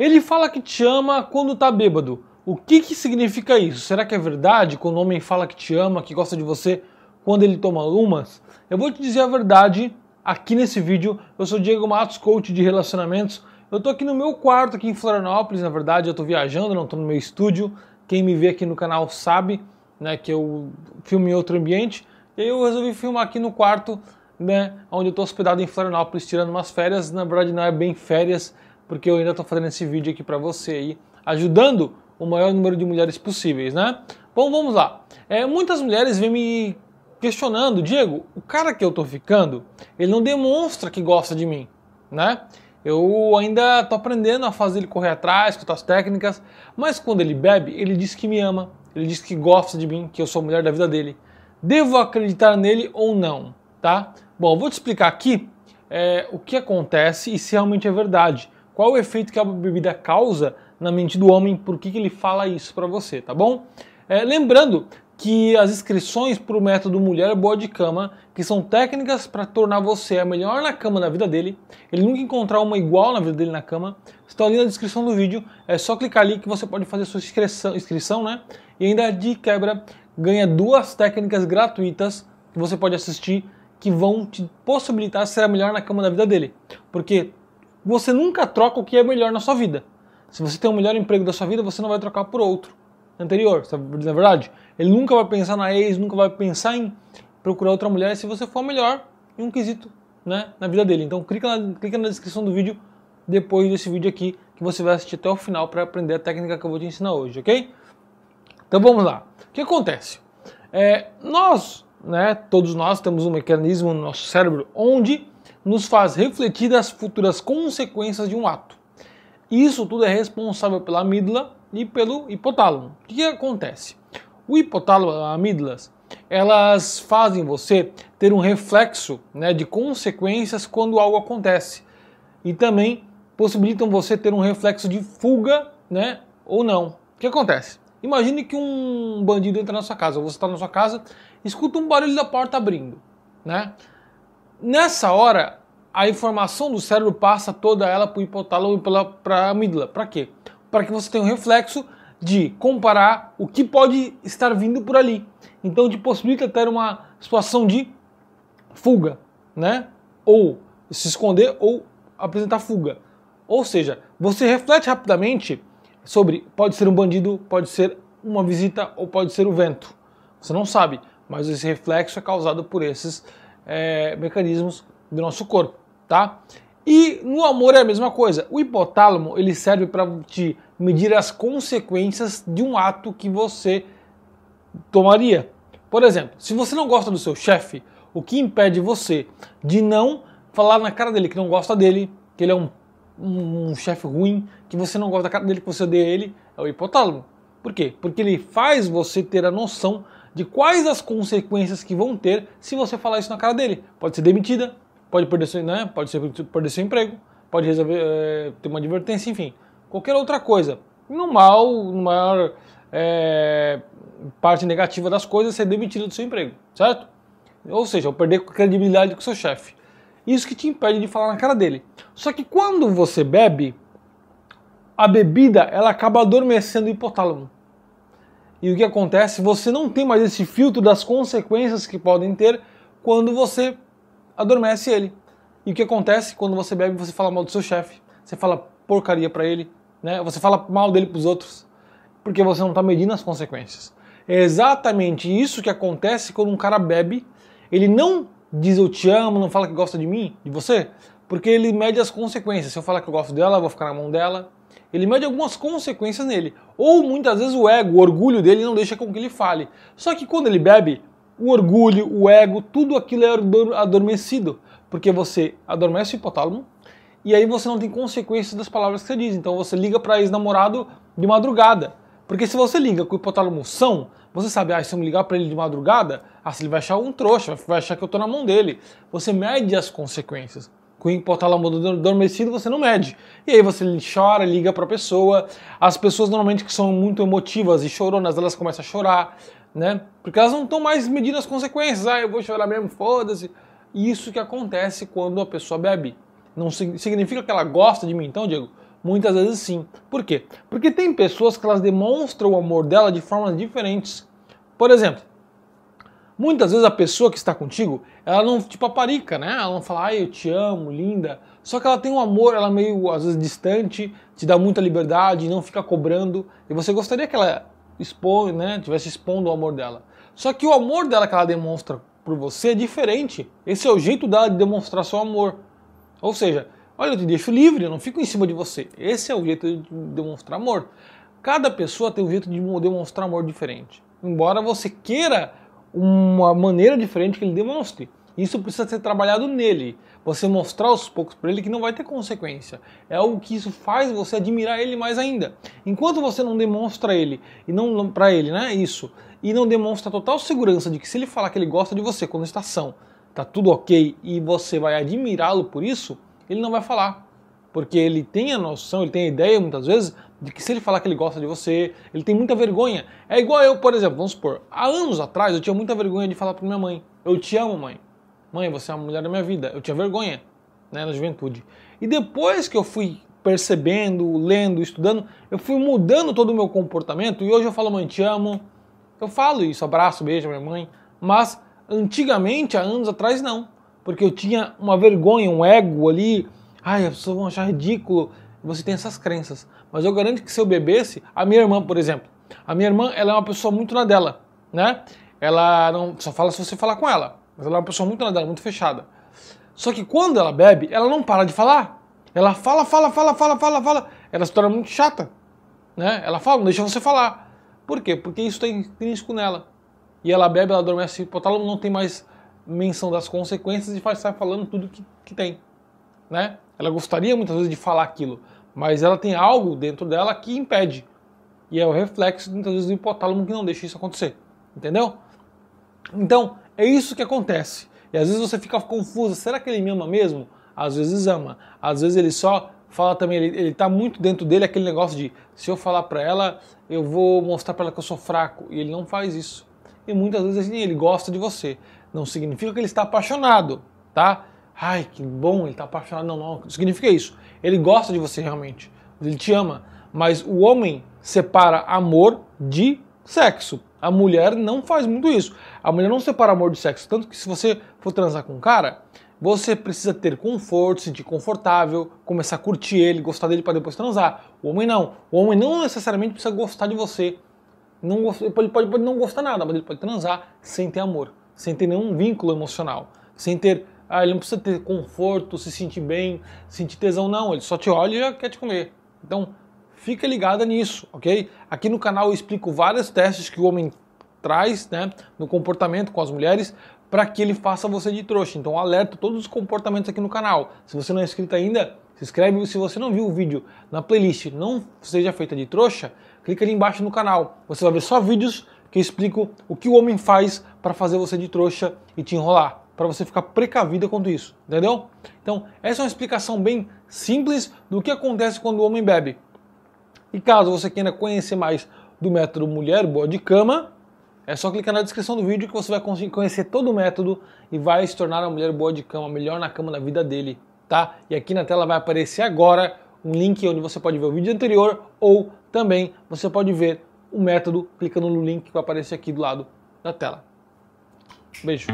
Ele fala que te ama quando tá bêbado. O que, que significa isso? Será que é verdade quando o homem fala que te ama, que gosta de você, quando ele toma umas? Eu vou te dizer a verdade aqui nesse vídeo. Eu sou Diego Matos, coach de relacionamentos. Eu tô aqui no meu quarto, aqui em Florianópolis, na verdade. Eu tô viajando, não tô no meu estúdio. Quem me vê aqui no canal sabe né, que eu filmo em outro ambiente. E aí eu resolvi filmar aqui no quarto, né, onde eu tô hospedado em Florianópolis, tirando umas férias. Na verdade, não é bem férias, porque eu ainda estou fazendo esse vídeo aqui para você aí, ajudando o maior número de mulheres possíveis, né? Bom, vamos lá. É, muitas mulheres vêm me questionando, Diego, o cara que eu estou ficando, ele não demonstra que gosta de mim, né? Eu ainda estou aprendendo a fazer ele correr atrás, escutar as técnicas, mas quando ele bebe, ele diz que me ama, ele diz que gosta de mim, que eu sou a mulher da vida dele. Devo acreditar nele ou não, tá? Bom, vou te explicar aqui é, o que acontece e se realmente é verdade qual o efeito que a bebida causa na mente do homem, por que, que ele fala isso para você, tá bom? É, lembrando que as inscrições para o método Mulher Boa de Cama, que são técnicas para tornar você a melhor na cama na vida dele, ele nunca encontrar uma igual na vida dele na cama, estão ali na descrição do vídeo, é só clicar ali que você pode fazer sua inscrição, inscrição né? E ainda de quebra ganha duas técnicas gratuitas que você pode assistir que vão te possibilitar ser a melhor na cama da vida dele. Porque você nunca troca o que é melhor na sua vida. Se você tem o melhor emprego da sua vida, você não vai trocar por outro anterior, sabe dizer a verdade? Ele nunca vai pensar na ex, nunca vai pensar em procurar outra mulher se você for melhor em um quesito, né, na vida dele. Então clica na, clica na descrição do vídeo depois desse vídeo aqui que você vai assistir até o final para aprender a técnica que eu vou te ensinar hoje, ok? Então vamos lá. O que acontece? É, nós, né, todos nós temos um mecanismo no nosso cérebro onde nos faz refletir as futuras consequências de um ato. Isso tudo é responsável pela amígdala e pelo hipotálamo. O que acontece? O hipotálamo, as amígdalas, elas fazem você ter um reflexo né, de consequências quando algo acontece. E também possibilitam você ter um reflexo de fuga né, ou não. O que acontece? Imagine que um bandido entra na sua casa, você está na sua casa, escuta um barulho da porta abrindo. Né? Nessa hora, a informação do cérebro passa toda ela para o hipotálamo e para a amígdala. Para quê? Para que você tenha um reflexo de comparar o que pode estar vindo por ali. Então te possibilita ter uma situação de fuga, né? Ou se esconder ou apresentar fuga. Ou seja, você reflete rapidamente sobre pode ser um bandido, pode ser uma visita ou pode ser o vento. Você não sabe, mas esse reflexo é causado por esses é, mecanismos do nosso corpo, tá? E no amor é a mesma coisa. O hipotálamo ele serve para te medir as consequências de um ato que você tomaria. Por exemplo, se você não gosta do seu chefe, o que impede você de não falar na cara dele que não gosta dele, que ele é um, um, um chefe ruim, que você não gosta da cara dele, que você odeia ele, é o hipotálamo. Por quê? Porque ele faz você ter a noção de quais as consequências que vão ter se você falar isso na cara dele. Pode ser demitida, pode perder seu, né? pode ser, perder seu emprego, pode resolver é, ter uma advertência, enfim, qualquer outra coisa. No mal, no maior é, parte negativa das coisas, ser demitido do seu emprego, certo? Ou seja, eu perder credibilidade com seu chefe. Isso que te impede de falar na cara dele. Só que quando você bebe, a bebida ela acaba adormecendo o hipotálamo. E o que acontece? Você não tem mais esse filtro das consequências que podem ter quando você adormece ele. E o que acontece quando você bebe, você fala mal do seu chefe, você fala porcaria para ele, né? Você fala mal dele para os outros, porque você não está medindo as consequências. É exatamente isso que acontece quando um cara bebe, ele não diz eu te amo, não fala que gosta de mim, de você, porque ele mede as consequências. Se eu falar que eu gosto dela, eu vou ficar na mão dela, ele mede algumas consequências nele. Ou muitas vezes o ego, o orgulho dele não deixa com que ele fale. Só que quando ele bebe, o orgulho, o ego, tudo aquilo é adormecido. Porque você adormece o hipotálamo e aí você não tem consequências das palavras que você diz. Então você liga para ex-namorado de madrugada. Porque se você liga com o hipotálamo são, você sabe, ah, se eu me ligar para ele de madrugada, ah, se ele vai achar um trouxa, vai achar que eu estou na mão dele. Você mede as consequências com o porta-lombo adormecido, você não mede. E aí você chora, liga para a pessoa. As pessoas normalmente que são muito emotivas e choronas, elas começam a chorar, né? Porque elas não estão mais medindo as consequências. Ah, eu vou chorar mesmo, foda-se. Isso que acontece quando a pessoa bebe. Não significa que ela gosta de mim, então, Diego? Muitas vezes sim. Por quê? Porque tem pessoas que elas demonstram o amor dela de formas diferentes. Por exemplo, Muitas vezes a pessoa que está contigo, ela não te tipo, paparica, né? Ela não fala, ai, eu te amo, linda. Só que ela tem um amor, ela meio, às vezes, distante, te dá muita liberdade, não fica cobrando. E você gostaria que ela expõe, né? Tivesse expondo o amor dela. Só que o amor dela que ela demonstra por você é diferente. Esse é o jeito dela de demonstrar seu amor. Ou seja, olha, eu te deixo livre, eu não fico em cima de você. Esse é o jeito de demonstrar amor. Cada pessoa tem um jeito de demonstrar amor diferente. Embora você queira uma maneira diferente que ele demonstre. Isso precisa ser trabalhado nele. Você mostrar aos poucos para ele que não vai ter consequência. É algo que isso faz você admirar ele mais ainda. Enquanto você não demonstra ele e não para ele, né? Isso e não demonstra total segurança de que se ele falar que ele gosta de você quando está são, tá tudo ok e você vai admirá-lo por isso, ele não vai falar, porque ele tem a noção, ele tem a ideia muitas vezes, de que se ele falar que ele gosta de você, ele tem muita vergonha. É igual eu, por exemplo, vamos supor, há anos atrás eu tinha muita vergonha de falar para minha mãe: Eu te amo, mãe. Mãe, você é a mulher da minha vida. Eu tinha vergonha né, na juventude. E depois que eu fui percebendo, lendo, estudando, eu fui mudando todo o meu comportamento e hoje eu falo: Mãe, te amo. Eu falo isso, abraço, beijo, minha mãe. Mas antigamente, há anos atrás, não. Porque eu tinha uma vergonha, um ego ali. Ai, as pessoas vão achar ridículo você tem essas crenças. Mas eu garanto que se eu bebesse, a minha irmã, por exemplo, a minha irmã, ela é uma pessoa muito na dela, né? Ela não só fala se você falar com ela, mas ela é uma pessoa muito na dela, muito fechada. Só que quando ela bebe, ela não para de falar. Ela fala, fala, fala, fala, fala, fala. Ela se torna muito chata, né? Ela fala, não deixa você falar. Por quê? Porque isso tem tá intrínseco nela. E ela bebe, ela adormece, o não tem mais menção das consequências e faz sair falando tudo que, que tem né? Ela gostaria muitas vezes de falar aquilo, mas ela tem algo dentro dela que impede. E é o reflexo muitas vezes do hipotálamo que não deixa isso acontecer. Entendeu? Então, é isso que acontece. E às vezes você fica confuso, será que ele me ama mesmo? Às vezes ama. Às vezes ele só fala também, ele, ele tá muito dentro dele aquele negócio de se eu falar para ela, eu vou mostrar para ela que eu sou fraco. E ele não faz isso. E muitas vezes assim, ele gosta de você. Não significa que ele está apaixonado, tá? ai, que bom, ele está apaixonado. Não, não, significa isso. Ele gosta de você realmente, ele te ama. Mas o homem separa amor de sexo. A mulher não faz muito isso. A mulher não separa amor de sexo. Tanto que se você for transar com um cara, você precisa ter conforto, sentir confortável, começar a curtir ele, gostar dele para depois transar. O homem não. O homem não necessariamente precisa gostar de você. Não, ele pode, pode não gostar nada, mas ele pode transar sem ter amor, sem ter nenhum vínculo emocional, sem ter ah, ele não precisa ter conforto, se sentir bem, sentir tesão, não. Ele só te olha e já quer te comer. Então, fica ligada nisso, ok? Aqui no canal eu explico vários testes que o homem traz, né, no comportamento com as mulheres, para que ele faça você de trouxa. Então, alerta todos os comportamentos aqui no canal. Se você não é inscrito ainda, se inscreve. Se você não viu o vídeo na playlist Não Seja Feita de Trouxa, clica ali embaixo no canal. Você vai ver só vídeos que explicam o que o homem faz para fazer você de trouxa e te enrolar para você ficar precavida quanto isso, entendeu? Então, essa é uma explicação bem simples do que acontece quando o homem bebe. E caso você queira conhecer mais do método Mulher Boa de Cama, é só clicar na descrição do vídeo que você vai conseguir conhecer todo o método e vai se tornar uma mulher boa de cama, melhor na cama da vida dele, tá? E aqui na tela vai aparecer agora um link onde você pode ver o vídeo anterior ou também você pode ver o método clicando no link que vai aparecer aqui do lado da tela. Beijo.